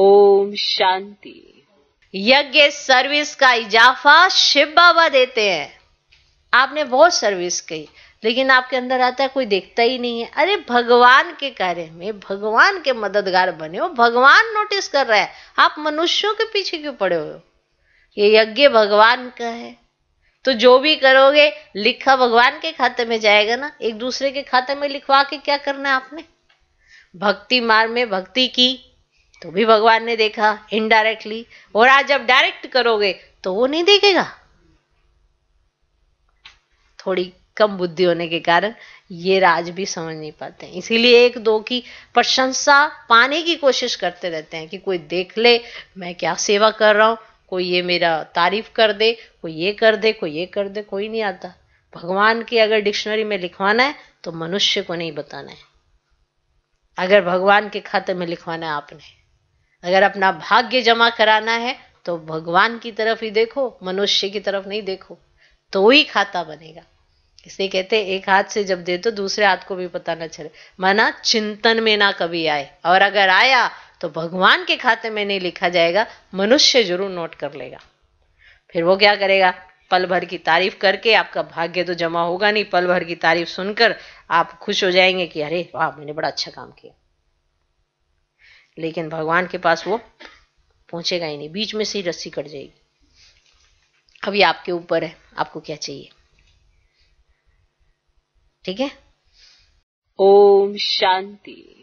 ओम शांति यज्ञ सर्विस का इजाफा शिव बाबा देते हैं आपने बहुत सर्विस की लेकिन आपके अंदर आता है कोई देखता ही नहीं है अरे भगवान के कार्य में भगवान के मददगार बने हो भगवान नोटिस कर रहा है आप मनुष्यों के पीछे क्यों पड़े हो ये यज्ञ भगवान का है तो जो भी करोगे लिखा भगवान के खाते में जाएगा ना एक दूसरे के खाते में लिखवा के क्या करना है आपने भक्ति मार्ग में भक्ति की तो भी भगवान ने देखा इनडायरेक्टली और आज जब डायरेक्ट करोगे तो वो नहीं देखेगा थोड़ी कम बुद्धि होने के कारण ये राज भी समझ नहीं पाते इसीलिए एक दो की प्रशंसा पाने की कोशिश करते रहते हैं कि कोई देख ले मैं क्या सेवा कर रहा हूं कोई ये मेरा तारीफ कर दे कोई ये कर दे कोई ये कर दे कोई नहीं आता भगवान की अगर डिक्शनरी में लिखवाना है तो मनुष्य को नहीं बताना है अगर भगवान के खाते में लिखवाना है आपने अगर अपना भाग्य जमा कराना है तो भगवान की तरफ ही देखो मनुष्य की तरफ नहीं देखो तो ही खाता बनेगा इसलिए कहते एक हाथ से जब दे तो दूसरे हाथ को भी पता ना चले माना चिंतन में ना कभी आए और अगर आया तो भगवान के खाते में नहीं लिखा जाएगा मनुष्य जरूर नोट कर लेगा फिर वो क्या करेगा पल भर की तारीफ करके आपका भाग्य तो जमा होगा नहीं पल भर की तारीफ सुनकर आप खुश हो जाएंगे कि अरे वाह मैंने बड़ा अच्छा काम किया लेकिन भगवान के पास वो पहुंचेगा ही नहीं बीच में से ही रस्सी कट जाएगी अभी आपके ऊपर है आपको क्या चाहिए ठीक है ओम शांति